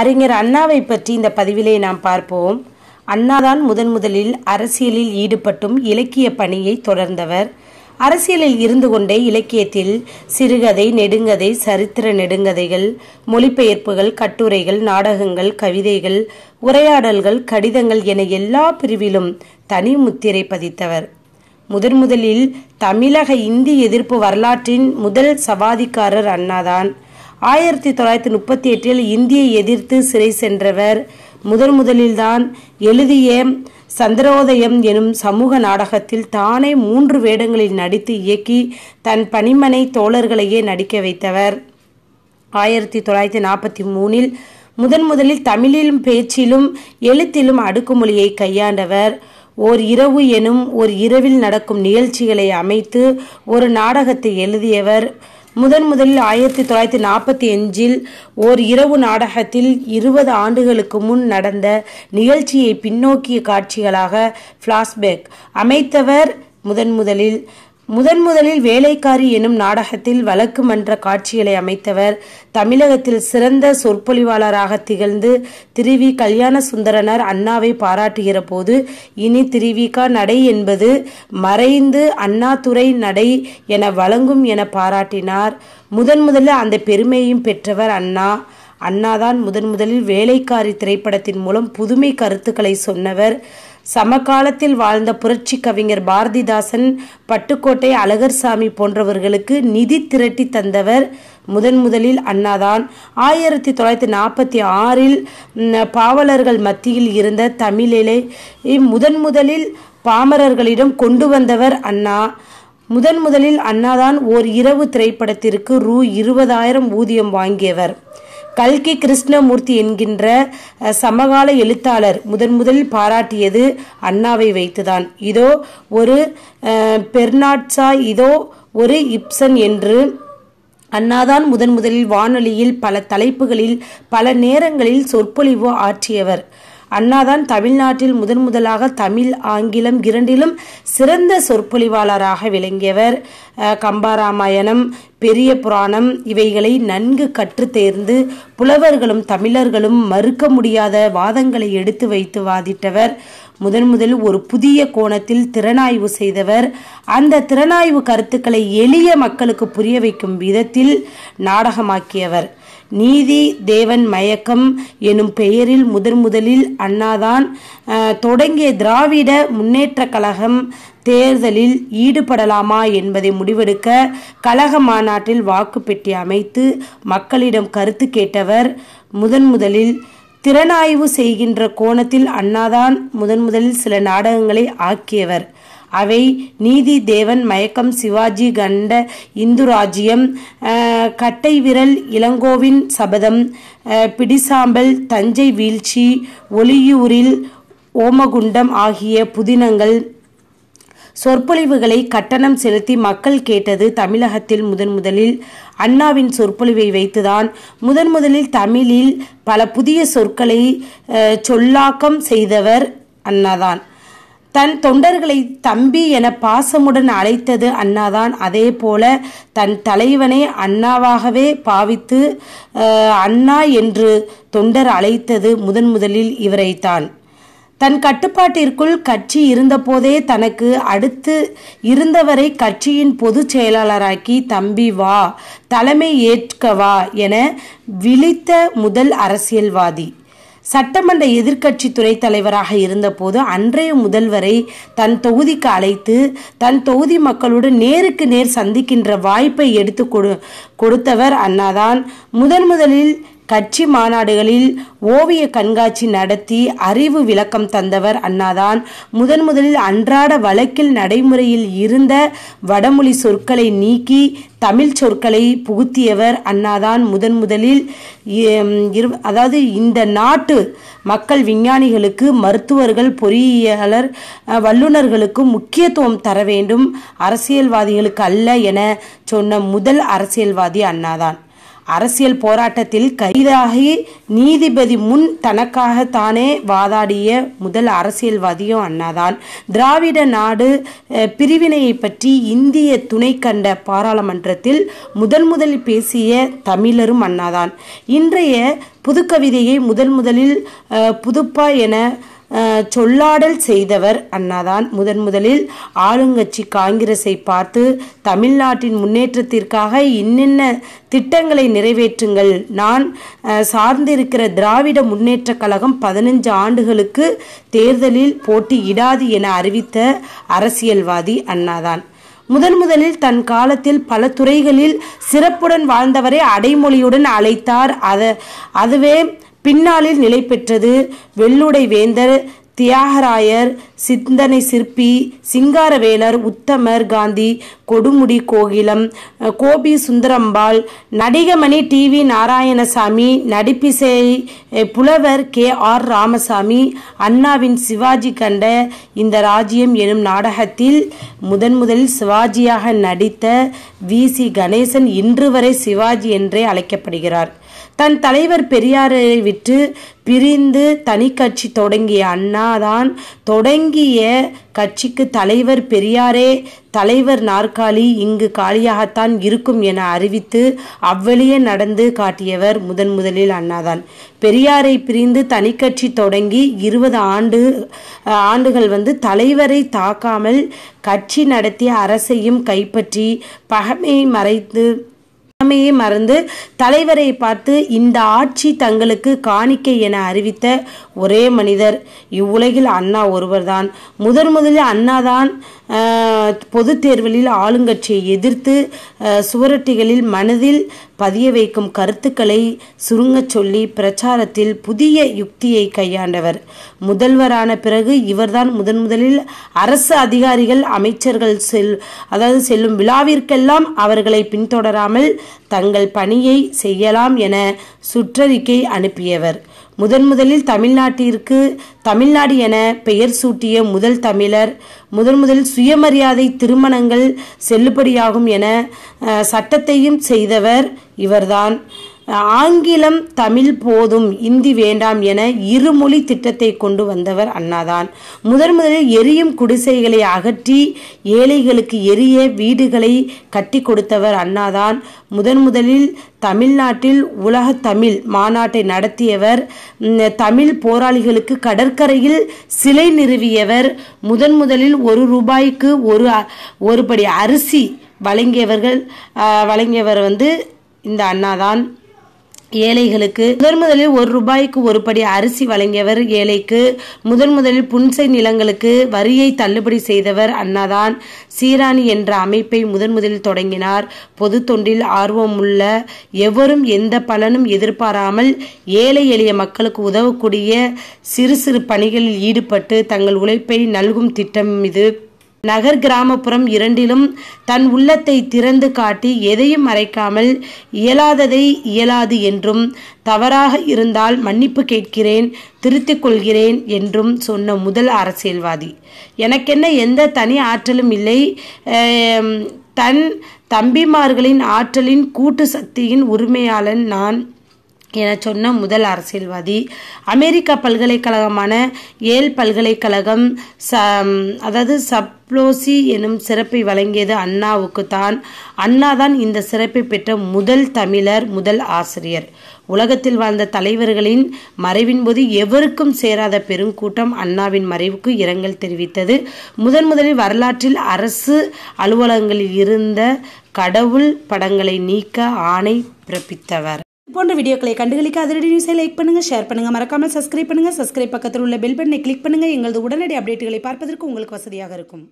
அறிஞர் அண்ணாவை பற்றி இந்த பதிவிலே நாம் பார்ப்போம் அண்ணாதான் முதன் முதலில் அரசியலில் ஈடுபட்டும் இலக்கிய பணியை தொடர்ந்தவர் அரசியலில் இருந்து கொண்டே இலக்கியத்தில் சிறுகதை நெடுங்கதை சரித்திர நெடுங்கதைகள் மொழிபெயர்ப்புகள் கட்டுரைகள் நாடகங்கள் கவிதைகள் உரையாடல்கள் கடிதங்கள் என எல்லா பிரிவிலும் தனி முத்திரை பதித்தவர் முதன் முதலில் தமிழக இந்தி எதிர்ப்பு வரலாற்றின் முதல் சவாதிக்காரர் அண்ணாதான் ஆயிரத்தி தொள்ளாயிரத்தி முப்பத்தி எட்டில் இந்தியை எதிர்த்து சிறை சென்றவர் முதன் முதலில்தான் எழுதிய சந்திரோதயம் எனும் சமூக நாடகத்தில் தானே மூன்று வேடங்களில் நடித்து இயக்கி தன் பணிமனை தோழர்களையே நடிக்க வைத்தவர் ஆயிரத்தி தொள்ளாயிரத்தி நாற்பத்தி மூணில் முதன் முதலில் தமிழிலும் பேச்சிலும் எழுத்திலும் அடுக்குமொழியை கையாண்டவர் ஓர் இரவு எனும் ஒரு இரவில் நடக்கும் நிகழ்ச்சிகளை அமைத்து ஒரு நாடகத்தை எழுதியவர் முதன் முதலில் ஆயிரத்தி தொள்ளாயிரத்தி நாற்பத்தி அஞ்சில் ஓர் இரவு நாடகத்தில் இருபது ஆண்டுகளுக்கு முன் நடந்த நிகழ்ச்சியை பின்னோக்கிய காட்சிகளாக பிளாஸ்பேக் அமைத்தவர் முதன் முதலில் முதன் முதலில் வேலைக்காரி எனும் நாடகத்தில் வழக்கு மன்ற காட்சிகளை அமைத்தவர் தமிழகத்தில் சிறந்த சொற்பொழிவாளராக திகழ்ந்து திருவி கல்யாண சுந்தரனர் அண்ணாவை பாராட்டுகிற போது இனி திருவிகா நடை என்பது மறைந்து அண்ணாதுரை நடை என வழங்கும் என பாராட்டினார் முதன் முதலில் அந்த பெருமையும் பெற்றவர் அண்ணா அண்ணாதான் முதன் முதலில் வேலைக்காரி திரைப்படத்தின் மூலம் புதுமை கருத்துக்களை சொன்னவர் சமகாலத்தில் வாழ்ந்த புரட்சி கவிஞர் பாரதிதாசன் பட்டுக்கோட்டை அழகர்சாமி போன்றவர்களுக்கு நிதி திரட்டி தந்தவர் முதன் முதலில் அண்ணாதான் ஆயிரத்தி தொள்ளாயிரத்தி நாற்பத்தி ஆறில் பாவலர்கள் மத்தியில் இருந்த தமிழிலே முதன் முதலில் பாமரர்களிடம் கொண்டு வந்தவர் அண்ணா முதன் முதலில் அண்ணாதான் ஓர் இரவு திரைப்படத்திற்கு ரூ இருபதாயிரம் ஊதியம் வாங்கியவர் கல்கி கிருஷ்ணமூர்த்தி என்கின்ற சமகால எழுத்தாளர் முதன் முதலில் பாராட்டியது அண்ணாவை வைத்துதான் இதோ ஒரு பெர்னாட்சா இதோ ஒரு இப்சன் என்று அண்ணாதான் முதன் முதலில் வானொலியில் பல தலைப்புகளில் பல நேரங்களில் சொற்பொழிவு ஆற்றியவர் அண்ணாதான் தமிழ்நாட்டில் முதன் முதலாக தமிழ் ஆங்கிலம் இரண்டிலும் சிறந்த சொற்பொழிவாளராக விளங்கியவர் கம்பாராமாயணம் பெரிய புராணம் இவைகளை நன்கு கற்று தேர்ந்து புலவர்களும் தமிழர்களும் மறுக்க முடியாத வாதங்களை எடுத்து வைத்து வாதிட்டவர் முதன் முதல் ஒரு புதிய கோணத்தில் திறனாய்வு செய்தவர் அந்த திறனாய்வு கருத்துக்களை எளிய மக்களுக்கு புரிய வைக்கும் விதத்தில் நாடகமாக்கியவர் நீதி தேவன் மயக்கம் எனும் பெயரில் முதன் முதலில் அண்ணாதான் தொடங்கிய திராவிட முன்னேற்ற கழகம் தேர்தலில் ஈடுபடலாமா என்பதை முடிவெடுக்க கழக மாநாட்டில் வாக்கு பெட்டி அமைத்து மக்களிடம் கருத்து கேட்டவர் முதன் முதலில் திறனாய்வு செய்கின்ற கோணத்தில் அண்ணாதான் முதன் முதலில் சில நாடகங்களை ஆக்கியவர் அவை நீதி தேவன் மயக்கம் சிவாஜி கண்ட இந்து ராஜ்யம் கட்டை விரல் இளங்கோவின் சபதம் பிடிசாம்பல் தஞ்சை வீழ்ச்சி ஒலியூரில் ஓமகுண்டம் ஆகிய புதினங்கள் சொற்பொழிவுகளை கட்டணம் செலுத்தி மக்கள் கேட்டது தமிழகத்தில் முதன் முதலில் அண்ணாவின் சொற்பொழிவை வைத்துதான் முதன் முதலில் தமிழில் பல புதிய சொற்களை சொல்லாக்கம் செய்தவர் அண்ணாதான் தன் தொண்டர்களை தம்பி என பாசமுடன் அழைத்தது அண்ணாதான் அதே போல தன் தலைவனை அண்ணாவாகவே பாவித்து அண்ணா என்று தொண்டர் அழைத்தது முதன் முதலில் இவரைத்தான் தன் கட்டுப்பாட்டிற்குள் கட்சி இருந்தபோதே தனக்கு அடுத்து இருந்தவரை கட்சியின் பொதுச் செயலாளராக்கி தம்பி வா தலைமை ஏற்க வா என விழித்த முதல் அரசியல்வாதி சட்டமன்ற எதிர்க்கட்சி துணைத் தலைவராக இருந்தபோது அன்றைய முதல்வரை தன் தொகுதிக்கு அழைத்து தன் தொகுதி மக்களோடு நேருக்கு நேர் சந்திக்கின்ற வாய்ப்பை எடுத்து கொடு கொடுத்தவர் அண்ணாதான் முதன் முதலில் கட்சி மாநாடுகளில் ஓவிய கண்காட்சி நடத்தி அறிவு விளக்கம் தந்தவர் அண்ணாதான் முதன் முதலில் அன்றாட வழக்கில் நடைமுறையில் இருந்த வடமொழி சொற்களை நீக்கி தமிழ் சொற்களை புகுத்தியவர் அண்ணாதான் முதன் முதலில் அதாவது இந்த நாட்டு மக்கள் விஞ்ஞானிகளுக்கு மருத்துவர்கள் பொறியியலர் வல்லுநர்களுக்கு முக்கியத்துவம் தர வேண்டும் அரசியல்வாதிகளுக்கு அல்ல என சொன்ன முதல் அரசியல்வாதி அண்ணாதான் அரசியல் போராட்டத்தில் கைதாகி நீதிபதி முன் தனக்காக தானே வாதாடிய முதல் அரசியல்வாதியும் அண்ணாதான் திராவிட நாடு பிரிவினையை பற்றி இந்திய துணை கண்ட பாராளுமன்றத்தில் முதன் முதலில் பேசிய தமிழரும் அண்ணாதான் இன்றைய புதுக்கவிதையை முதன் முதலில் புதுப்பா என சொல்லாடல் செய்தவர் அண்ணாதான் முதன் முதலில் ஆளுங்கட்சி காங்கிரஸை பார்த்து தமிழ்நாட்டின் முன்னேற்றத்திற்காக இன்னென்ன திட்டங்களை நிறைவேற்றுங்கள் நான் சார்ந்திருக்கிற திராவிட முன்னேற்ற கழகம் பதினஞ்சு ஆண்டுகளுக்கு தேர்தலில் போட்டியிடாது என அறிவித்த அரசியல்வாதி அண்ணாதான் முதன் முதலில் தன் காலத்தில் பல துறைகளில் சிறப்புடன் வாழ்ந்தவரை அடைமொழியுடன் அழைத்தார் அத அதுவே பின்னாளில் நிலை பெற்றது வெள்ளுடை வேந்தர் தியாகராயர் சிந்தனை சிற்பி சிங்காரவேலர் உத்தமர் காந்தி கொடுமுடி கோகிலம் கோபி சுந்தரம்பாள் நடிகமணி டி வி நாராயணசாமி நடிப்பிசை புலவர் கே ஆர் ராமசாமி அண்ணாவின் சிவாஜி கண்ட இந்த ராஜ்யம் எனும் நாடகத்தில் முதன் முதலில் சிவாஜியாக நடித்த வி சி கணேசன் இன்று வரை சிவாஜி என்றே அழைக்கப்படுகிறார் தன் தலைவர் பெரியாரை விட்டு பிரிந்து தனி கட்சி தொடங்கிய அண்ணா தான் தொடங்கிய கட்சிக்கு தலைவர் பெரியாரே தலைவர் நாற்காலி இங்கு காலியாகத்தான் இருக்கும் என அறிவித்து அவ்வழியே நடந்து காட்டியவர் முதன் முதலில் அண்ணாதான் பெரியாரை பிரிந்து தனி கட்சி தொடங்கி இருபது ஆண்டு ஆண்டுகள் வந்து தலைவரை தாக்காமல் கட்சி நடத்திய அரசையும் கைப்பற்றி பகமையை மறைத்து எல்லாமையே மறந்து தலைவரை பார்த்து இந்த ஆட்சி தங்களுக்கு காணிக்கை என அறிவித்த ஒரே மனிதர் இவ்வுலகில் அண்ணா ஒருவர்தான் முதன் முதலில் அண்ணாதான் பொது தேர்வுகளில் ஆளுங்கட்சியை எதிர்த்து சுவரொட்டிகளில் மனதில் பதிய வைக்கும் கருத்துக்களை சுருங்கச் சொல்லி பிரச்சாரத்தில் புதிய யுக்தியை கையாண்டவர் முதல்வரான பிறகு இவர்தான் முதன் முதலில் அரசு அதிகாரிகள் அமைச்சர்கள் செல் அதாவது செல்லும் விழாவிற்கெல்லாம் அவர்களை பின்தொடராமல் தங்கள் பணியை செய்யலாம் என சுற்றறிக்கை அனுப்பியவர் முதன் முதலில் தமிழ்நாட்டிற்கு தமிழ்நாடு என பெயர் சூட்டிய முதல் தமிழர் முதன் முதலில் சுயமரியாதை திருமணங்கள் செல்லுபடியாகும் என சட்டத்தையும் செய்தவர் இவர்தான் ஆங்கிலம் தமிழ் போதும் இந்தி வேண்டாம் என இருமொழி திட்டத்தை கொண்டு வந்தவர் அண்ணாதான் முதன் முதலில் எரியும் குடிசைகளை அகற்றி ஏழைகளுக்கு எரிய வீடுகளை கட்டி கொடுத்தவர் அண்ணாதான் முதன் முதலில் தமிழ்நாட்டில் உலக தமிழ் மாநாட்டை நடத்தியவர் தமிழ் போராளிகளுக்கு கடற்கரையில் சிலை நிறுவியவர் முதன் முதலில் ஒரு ரூபாய்க்கு ஒரு ஒரு படி அரிசி வழங்கியவர்கள் வழங்கியவர் வந்து இந்த அண்ணாதான் ஏழைகளுக்கு முதன் முதலில் ஒரு ரூபாய்க்கு ஒரு படி அரிசி வழங்கியவர் ஏழைக்கு முதன் முதலில் புன்சை நிலங்களுக்கு வரியை தள்ளுபடி செய்தவர் அண்ணாதான் சீராணி என்ற அமைப்பை முதன் முதலில் தொடங்கினார் பொது தொண்டில் ஆர்வமுள்ள எவரும் எந்த பலனும் எதிர்பாராமல் ஏழை எளிய மக்களுக்கு உதவக்கூடிய சிறு சிறு பணிகளில் ஈடுபட்டு தங்கள் உழைப்பை நல்கும் திட்டம் இது நகர் கிராமப்புறம் இரண்டிலும் தன் உள்ளத்தை திறந்து காட்டி எதையும் மறைக்காமல் இயலாததை இயலாது என்றும் தவறாக இருந்தால் மன்னிப்பு கேட்கிறேன் திருத்திக் கொள்கிறேன் என்றும் சொன்ன முதல் அரசியல்வாதி எனக்கென்ன எந்த தனி ஆற்றலும் இல்லை தன் தம்பிமார்களின் ஆற்றலின் கூட்டு சக்தியின் உரிமையாளன் நான் என சொன்ன முதல் அரசியல்வாதி அமெரிக்க பல்கலைக்கழகமான ஏல் பல்கலைக்கழகம் அதாவது சப்ளோசி எனும் சிறப்பை வழங்கியது அண்ணாவுக்கு தான் அண்ணா தான் இந்த சிறப்பை பெற்ற முதல் தமிழர் முதல் ஆசிரியர் உலகத்தில் வாழ்ந்த தலைவர்களின் மறைவின் போது எவருக்கும் சேராத பெருங்கூட்டம் அண்ணாவின் மறைவுக்கு இரங்கல் தெரிவித்தது முதன் முதலில் வரலாற்றில் அரசு அலுவலகங்களில் இருந்த கடவுள் படங்களை நீக்க ஆணை பிறப்பித்தவர் போன்ற வீடியோக்களை கண்டுகளிக்க அதிரடி நியூஸை லைக் பண்ணுங்க ஷேர் பண்ணுங்க மறக்காமல் சப்ஸ்கிரைப் பண்ணுங்க சப்ஸ்கிரைப் பக்கத்தில் உள்ள பெல் பட்டனை கிளிக் பண்ணுங்க எங்களது உடனடி அப்டேட்டுகளை பார்ப்பதற்கு உங்களுக்கு வசதியாக இருக்கும்